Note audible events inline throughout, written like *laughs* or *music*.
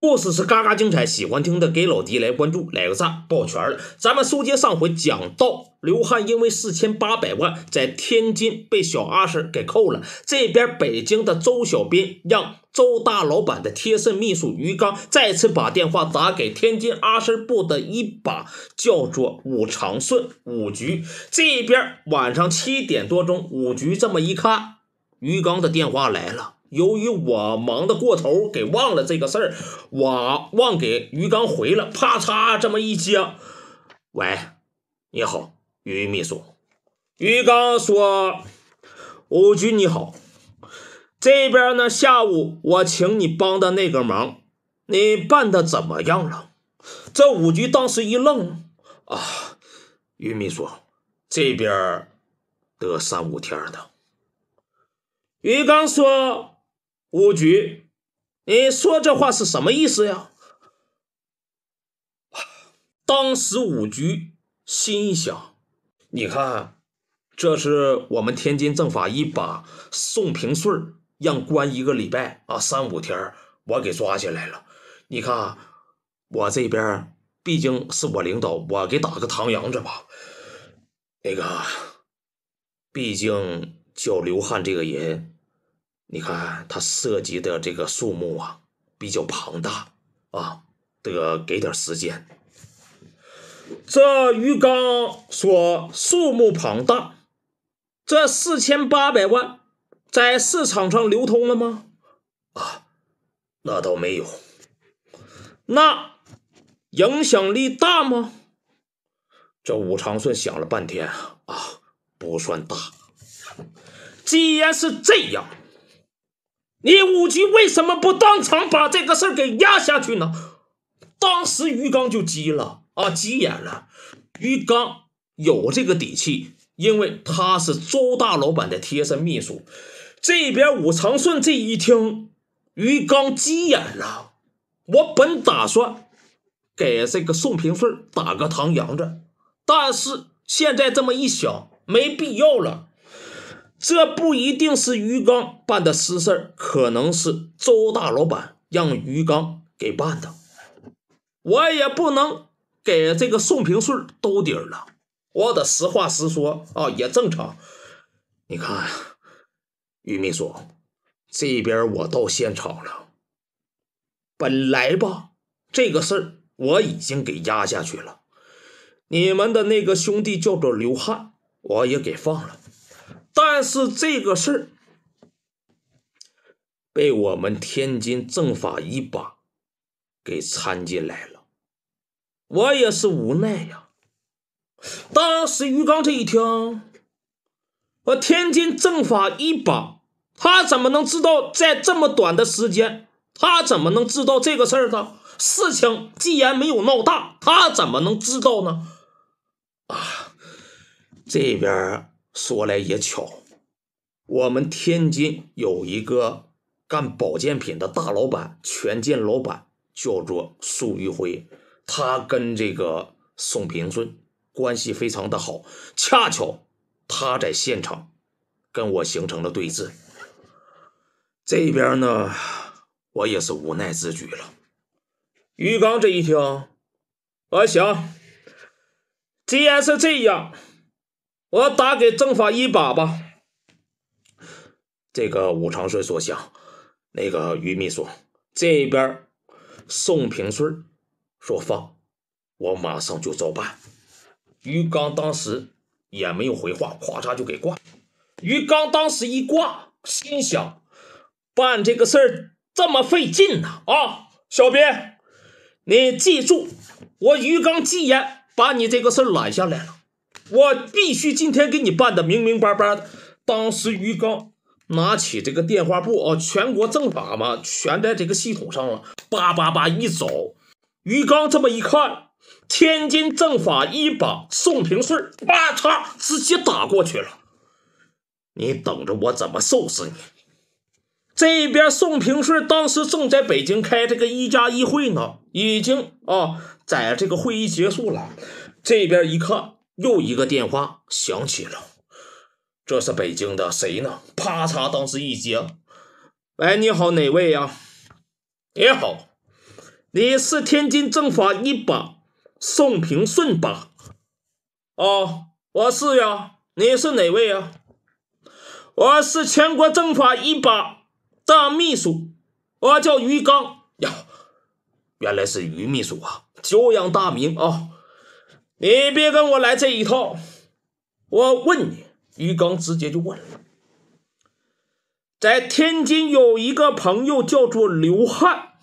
故事是嘎嘎精彩，喜欢听的给老迪来关注，来个赞，抱拳了。咱们书接上回，讲到刘汉因为四千八百万在天津被小阿婶给扣了，这边北京的周小斌让周大老板的贴身秘书于刚再次把电话打给天津阿婶部的一把叫做武长顺武局，这边晚上七点多钟，武局这么一看，于刚的电话来了。由于我忙的过头，给忘了这个事儿，我忘给于刚回了。啪嚓，这么一接，喂，你好，于秘书。于刚说：“吴局你好，这边呢，下午我请你帮的那个忙，你办的怎么样了？”这五局当时一愣啊，于秘书这边得三五天的。于刚说。五局，你说这话是什么意思呀？当时五局心想：，你看，这是我们天津政法一把宋平顺让关一个礼拜啊，三五天我给抓起来了。你看，我这边毕竟是我领导，我给打个唐阳子吧。那个，毕竟叫刘汉这个人。你看，它涉及的这个数目啊，比较庞大啊，得给点时间。这鱼缸说数目庞大，这四千八百万在市场上流通了吗？啊，那倒没有。那影响力大吗？这武长顺想了半天啊，不算大。既然是这样。你五局为什么不当场把这个事儿给压下去呢？当时于刚就急了啊，急眼了。于刚有这个底气，因为他是周大老板的贴身秘书。这边武长顺这一听，于刚急眼了。我本打算给这个宋平顺打个糖扬子，但是现在这么一想，没必要了。这不一定是于刚办的私事可能是周大老板让于刚给办的。我也不能给这个宋平顺兜底儿了，我得实话实说啊，也正常。你看呀，于秘书，这边我到现场了。本来吧，这个事儿我已经给压下去了。你们的那个兄弟叫做刘汉，我也给放了。但是这个事儿被我们天津政法一把给掺进来了，我也是无奈呀。当时于刚这一听，我天津政法一把，他怎么能知道在这么短的时间？他怎么能知道这个事儿呢？事情既然没有闹大，他怎么能知道呢？啊，这边。说来也巧，我们天津有一个干保健品的大老板，权健老板叫做苏玉辉，他跟这个宋平顺关系非常的好，恰巧他在现场跟我形成了对峙，这边呢我也是无奈之举了，于刚这一听，我行，既然是这样。我要打给政法一把吧，这个武长顺说想，那个于秘书这边宋平顺说放，我马上就照办。于刚当时也没有回话，咵嚓就给挂。于刚当时一挂，心想办这个事儿这么费劲呢啊！小编，你记住，我于刚既然把你这个事儿揽下来了。我必须今天给你办的明明白白的。当时于刚拿起这个电话簿啊，全国政法嘛，全在这个系统上了。叭叭叭一走，于刚这么一看，天津政法一把宋平顺，叭嚓直接打过去了。你等着我怎么收拾你！这边宋平顺当时正在北京开这个“一加一会”呢，已经啊，在这个会议结束了。这边一看。又一个电话响起了，这是北京的谁呢？啪嚓，当时一接，哎，你好，哪位呀？你好，你是天津政法一把宋平顺吧？哦，我是呀，你是哪位啊？我是全国政法一把大秘书，我叫于刚呀。原来是于秘书啊，久仰大名啊。你别跟我来这一套！我问你，于刚直接就问了：在天津有一个朋友叫做刘汉，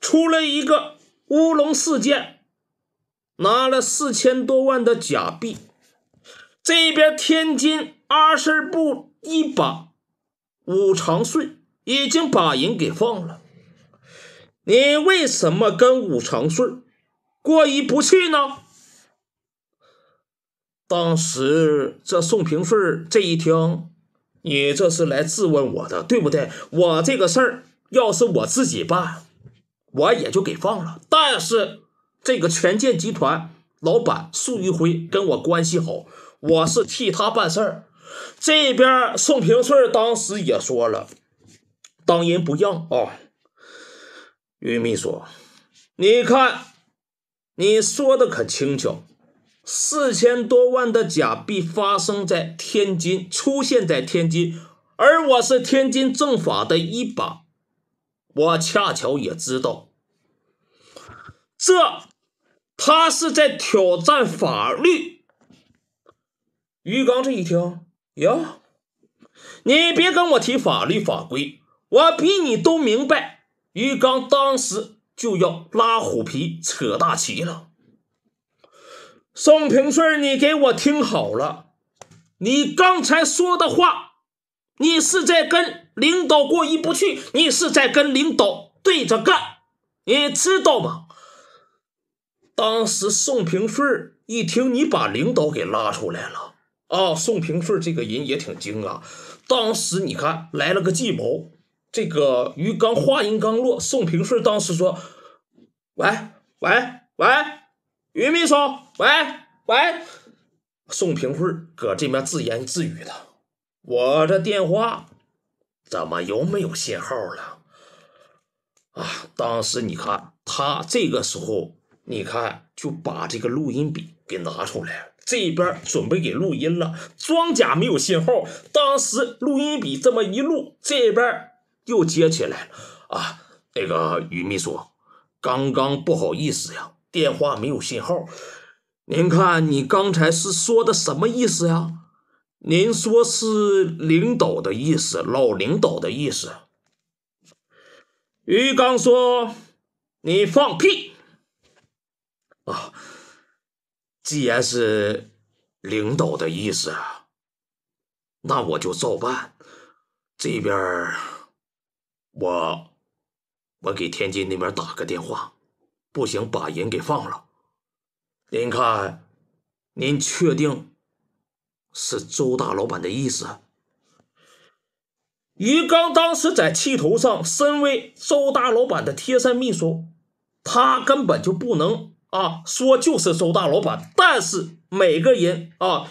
出了一个乌龙事件，拿了四千多万的假币。这边天津阿什布一把五常顺已经把人给放了，你为什么跟五常顺过意不去呢？当时这宋平顺这一听，你这是来质问我的，对不对？我这个事儿要是我自己办，我也就给放了。但是这个权健集团老板苏玉辉跟我关系好，我是替他办事儿。这边宋平顺当时也说了，当仁不让啊。于秘书，你看，你说的可轻巧。四千多万的假币发生在天津，出现在天津，而我是天津政法的一把，我恰巧也知道，这他是在挑战法律。于刚这一听，呀，你别跟我提法律法规，我比你都明白。于刚当时就要拉虎皮扯大旗了。宋平顺，你给我听好了，你刚才说的话，你是在跟领导过意不去，你是在跟领导对着干，你知道吗？当时宋平顺一听你把领导给拉出来了，啊，宋平顺这个人也挺精啊。当时你看来了个计谋，这个于刚话音刚落，宋平顺当时说：“喂，喂，喂。”于秘书，喂喂，宋平贵搁这边自言自语的，我这电话怎么又没有信号了？啊，当时你看他这个时候，你看就把这个录音笔给拿出来这边准备给录音了，装甲没有信号，当时录音笔这么一录，这边又接起来了。啊，那个于秘书，刚刚不好意思呀。电话没有信号，您看你刚才是说的什么意思呀？您说是领导的意思，老领导的意思。于刚说：“你放屁！”啊，既然是领导的意思，那我就照办。这边我我给天津那边打个电话。不行，把人给放了。您看，您确定是周大老板的意思？于刚当时在气头上，身为周大老板的贴身秘书，他根本就不能啊说就是周大老板。但是每个人啊，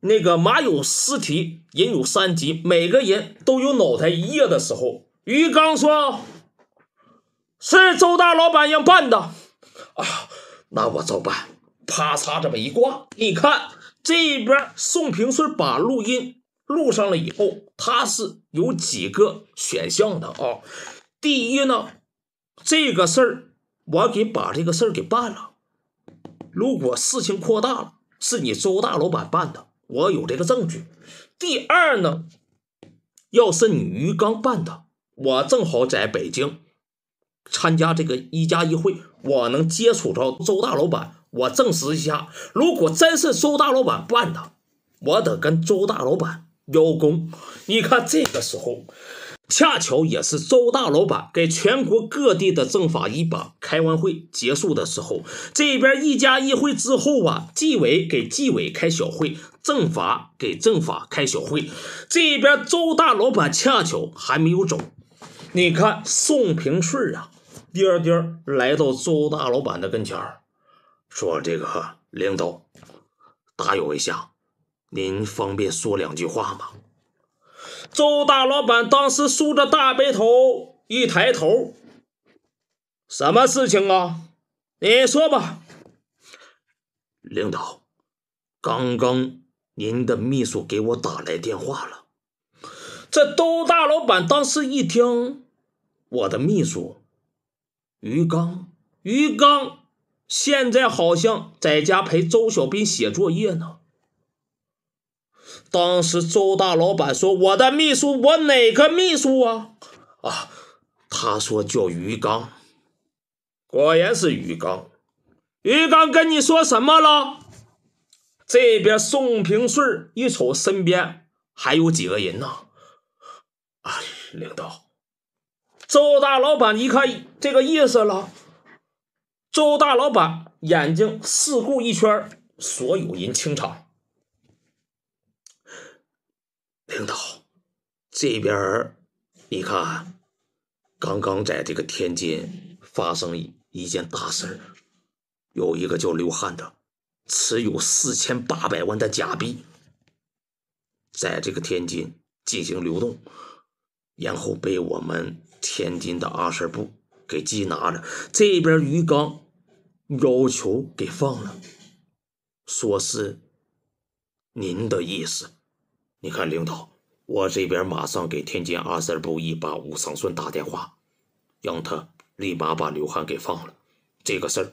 那个马有失蹄，人有三急，每个人都有脑袋一热的时候。于刚说。是周大老板让办的啊，那我照办。啪嚓，这么一挂，你看这边宋平顺把录音录上了以后，他是有几个选项的啊。第一呢，这个事儿我给把这个事儿给办了。如果事情扩大了，是你周大老板办的，我有这个证据。第二呢，要是你于刚办的，我正好在北京。参加这个一家一会，我能接触着周大老板，我证实一下，如果真是周大老板办的，我得跟周大老板邀功。你看这个时候，恰巧也是周大老板给全国各地的政法一把开完会结束的时候，这边一家一会之后啊，纪委给纪委开小会，政法给政法开小会，这边周大老板恰巧还没有走。你看宋平顺啊，颠颠来到周大老板的跟前儿，说：“这个领导，打扰一下，您方便说两句话吗？”周大老板当时梳着大背头，一抬头，什么事情啊？你说吧。领导，刚刚您的秘书给我打来电话了。这周大老板当时一听。我的秘书，于刚，于刚，现在好像在家陪周小斌写作业呢。当时周大老板说：“我的秘书，我哪个秘书啊？”啊，他说叫于刚，果然是于刚。于刚跟你说什么了？这边宋平顺一瞅，身边还有几个人呢。啊，领导。周大老板一看这个意思了，周大老板眼睛四顾一圈，所有人清场。领导，这边你看，刚刚在这个天津发生一一件大事儿，有一个叫刘汉的，持有四千八百万的假币，在这个天津进行流动，然后被我们。天津的阿三布部给缉拿了，这边于刚要求给放了，说是您的意思。你看，领导，我这边马上给天津阿三布部一把武长顺打电话，让他立马把刘汉给放了，这个事儿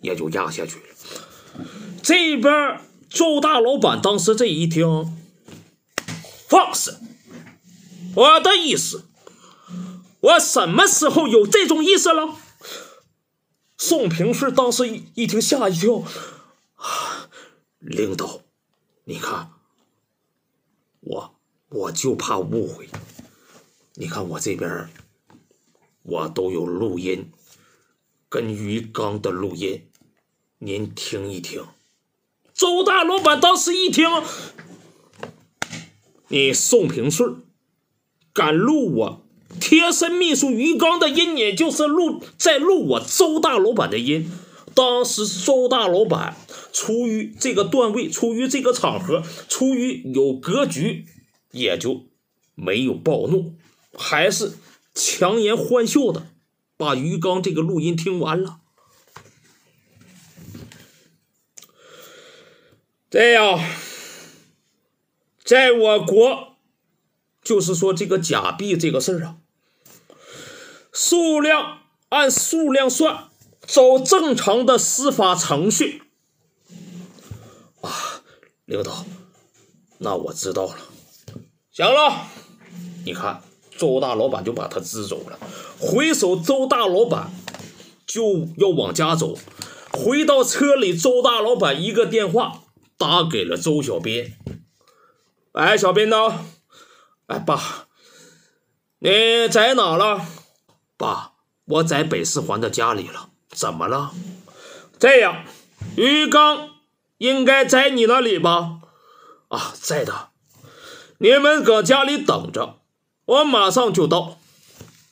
也就压下去了。这边周大老板当时这一听，放肆，我的意思。我什么时候有这种意思了？宋平顺当时一听吓一跳，领导，你看，我我就怕误会，你看我这边，我都有录音，跟于刚的录音，您听一听。周大老板当时一听，你宋平顺敢录我？贴身秘书于刚的音，也就是录在录我周大老板的音。当时周大老板出于这个段位，出于这个场合，出于有格局，也就没有暴怒，还是强颜欢笑的把于刚这个录音听完了。这样，在我国，就是说这个假币这个事儿啊。数量按数量算，走正常的司法程序，啊，领导，那我知道了。行了，你看周大老板就把他支走了。回首周大老板就要往家走，回到车里，周大老板一个电话打给了周小斌。哎，小斌呢？哎，爸，你在哪了？爸，我在北四环的家里了，怎么了？这样，于刚应该在你那里吧？啊，在的。你们搁家里等着，我马上就到。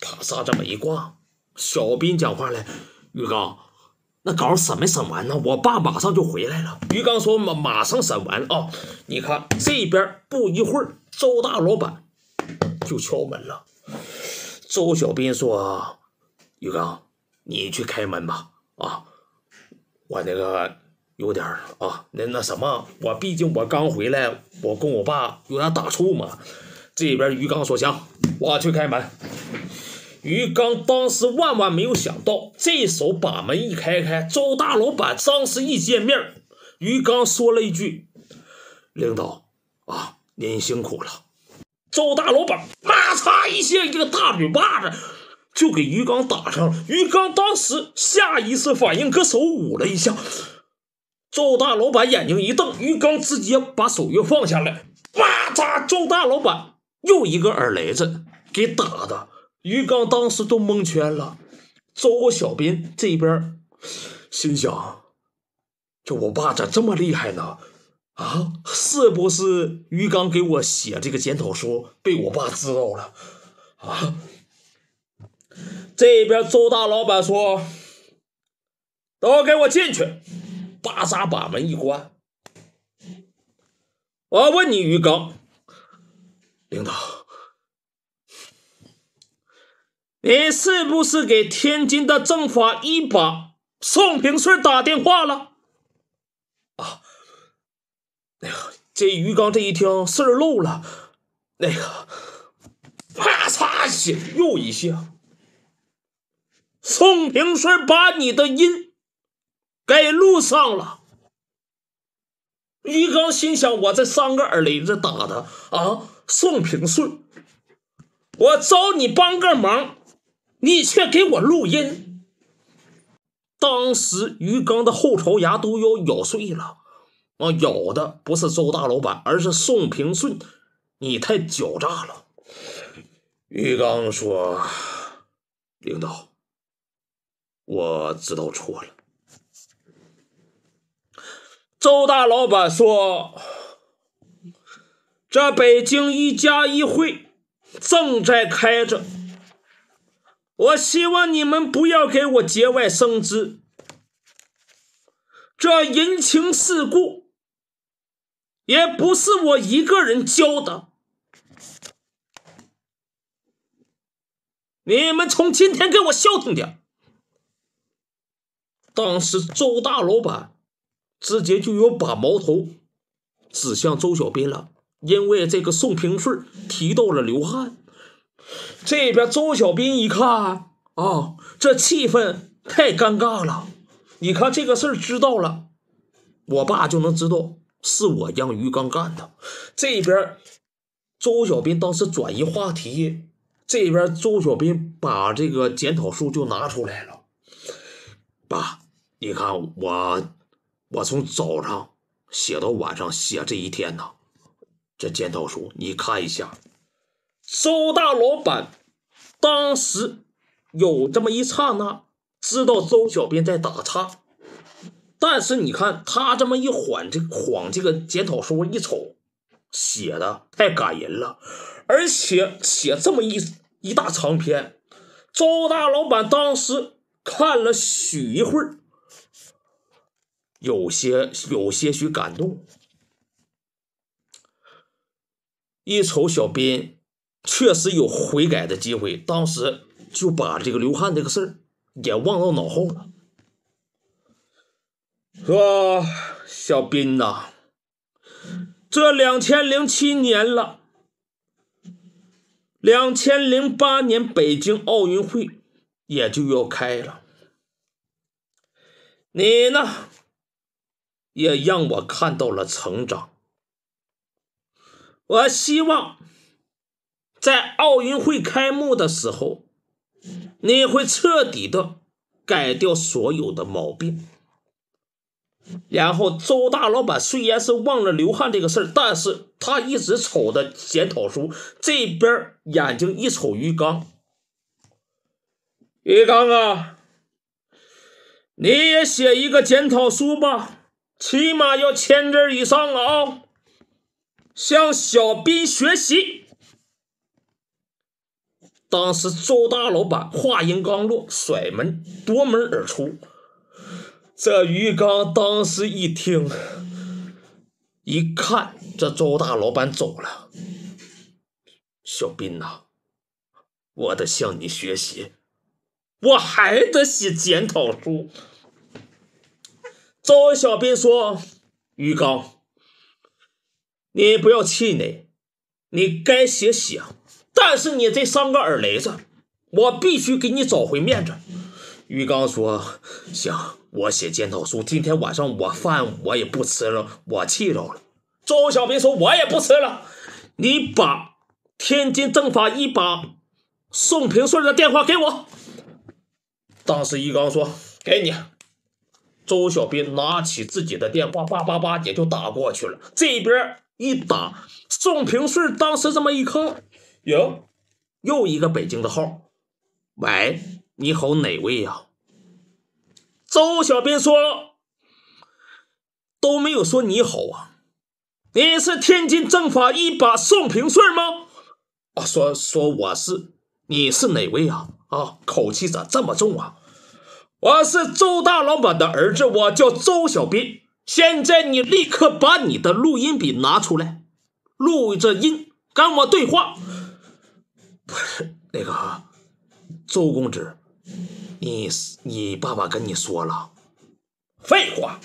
啪嚓，这么一挂，小斌讲话了：“于刚，那稿审没审完呢？我爸马上就回来了。”于刚说：“马马上审完啊！你看这边，不一会儿，周大老板就敲门了。”周小斌说：“于刚，你去开门吧，啊，我那个有点啊，那那什么，我毕竟我刚回来，我跟我爸有点打怵嘛。”这边于刚说：“行，我去开门。”于刚当时万万没有想到，这手把门一开开，周大老板当时一见面，于刚说了一句：“领导啊，您辛苦了。”赵大老板，啪嚓一下一个大嘴巴子，就给于刚打上了。于刚当时下意识反应，搁手捂了一下。赵大老板眼睛一瞪，于刚直接把手又放下来。啪嚓，赵大老板又一个耳雷子给打的。于刚当时都蒙圈了。周小斌这边心想：，这我爸咋这么厉害呢？啊！是不是于刚给我写这个检讨书被我爸知道了？啊！这边周大老板说：“都给我进去！”巴扎把门一关。我问你，于刚，领导，你是不是给天津的政法一把宋平顺打电话了？这鱼缸这一听事儿漏了，那个啪嚓一响又一下，宋平顺把你的音给录上了。于刚心想：我这三个耳雷子打的啊！宋平顺，我找你帮个忙，你却给我录音。当时鱼缸的后槽牙都要咬碎了。我咬的不是周大老板，而是宋平顺。你太狡诈了。于刚说：“领导，我知道错了。”周大老板说：“这北京一家一会正在开着，我希望你们不要给我节外生枝。这人情世故。”也不是我一个人教的，你们从今天给我消停点。当时周大老板直接就要把矛头指向周小斌了，因为这个宋平顺提到了刘汉。这边周小斌一看啊，这气氛太尴尬了，你看这个事儿知道了，我爸就能知道。是我让于刚干的。这边周小斌当时转移话题，这边周小斌把这个检讨书就拿出来了。爸，你看我，我从早上写到晚上写这一天呢，这检讨书你看一下。周大老板当时有这么一刹那，知道周小斌在打岔。但是你看他这么一缓，这晃这个检讨书一瞅，写的太感人了，而且写这么一一大长篇。周大老板当时看了许一会儿，有些有些许感动。一瞅小斌，确实有悔改的机会，当时就把这个刘汉这个事儿也忘到脑后了。说小斌呐，这两千零七年了，两千零八年北京奥运会也就要开了，你呢，也让我看到了成长。我希望，在奥运会开幕的时候，你会彻底的改掉所有的毛病。然后周大老板虽然是忘了刘汉这个事儿，但是他一直瞅着检讨书这边眼睛一瞅于刚，于刚啊，你也写一个检讨书吧，起码要签字以上啊，向小斌学习。当时周大老板话音刚落，甩门夺门而出。这于刚当时一听，一看这周大老板走了，小斌呐，我得向你学习，我还得写检讨书。周小斌说：“于刚，你不要气馁，你该写写，但是你这三个耳雷子，我必须给你找回面子。”于刚说：“行，我写检讨书。今天晚上我饭我也不吃了，我气着了。”周小斌说：“我也不吃了。你把天津政法一把宋平顺的电话给我。”当时一刚说：“给你。”周小斌拿起自己的电话，叭叭叭，也就打过去了。这边一打，宋平顺当时这么一看，哟，又一个北京的号，喂。你好，哪位呀？周小斌说：“都没有说你好啊，你是天津政法一把宋平顺吗？”啊，说说我是，你是哪位啊？啊，口气咋这么重啊？我是周大老板的儿子，我叫周小斌。现在你立刻把你的录音笔拿出来，录着音，跟我对话。不 *laughs* 是那个周公子。你你爸爸跟你说了？废话，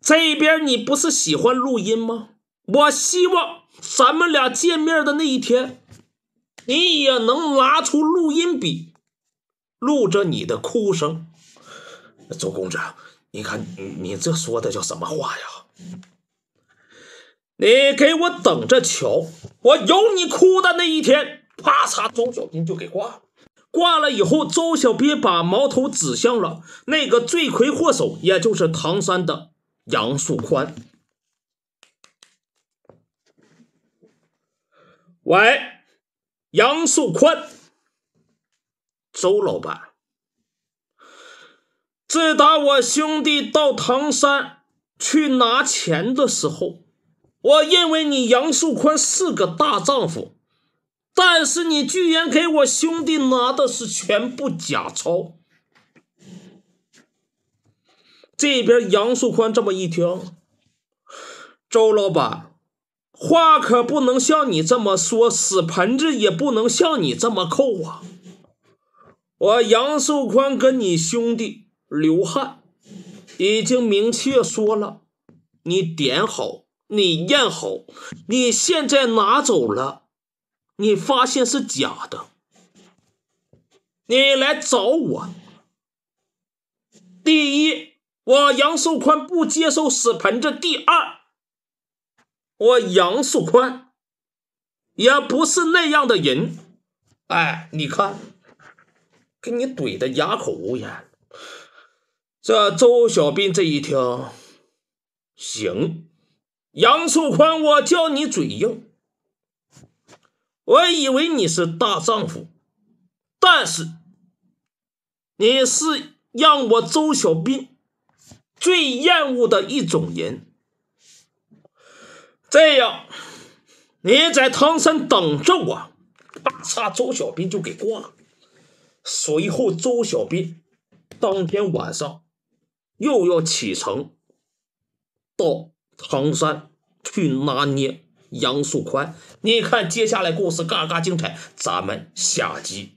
这边你不是喜欢录音吗？我希望咱们俩见面的那一天，你也能拿出录音笔，录着你的哭声。周公子，你看你你这说的叫什么话呀？你给我等着瞧，我有你哭的那一天！啪嚓，周小斌就给挂了。挂了以后，周小兵把矛头指向了那个罪魁祸首，也就是唐山的杨树宽。喂，杨树宽，周老板，自打我兄弟到唐山去拿钱的时候，我认为你杨树宽是个大丈夫。但是你居然给我兄弟拿的是全部假钞！这边杨树宽这么一听，周老板，话可不能像你这么说，死盆子也不能像你这么扣啊！我杨树宽跟你兄弟刘汉已经明确说了，你点好，你验好，你现在拿走了。你发现是假的，你来找我。第一，我杨树宽不接受死盆子；第二，我杨树宽也不是那样的人。哎，你看，给你怼的哑口无言。这周小斌这一听，行，杨树宽，我叫你嘴硬。我以为你是大丈夫，但是你是让我周小斌最厌恶的一种人。这样，你在唐山等着我，大叉周小斌就给挂了。随后，周小斌当天晚上又要启程到唐山去拿捏杨素宽，你看，接下来故事嘎嘎精彩，咱们下集。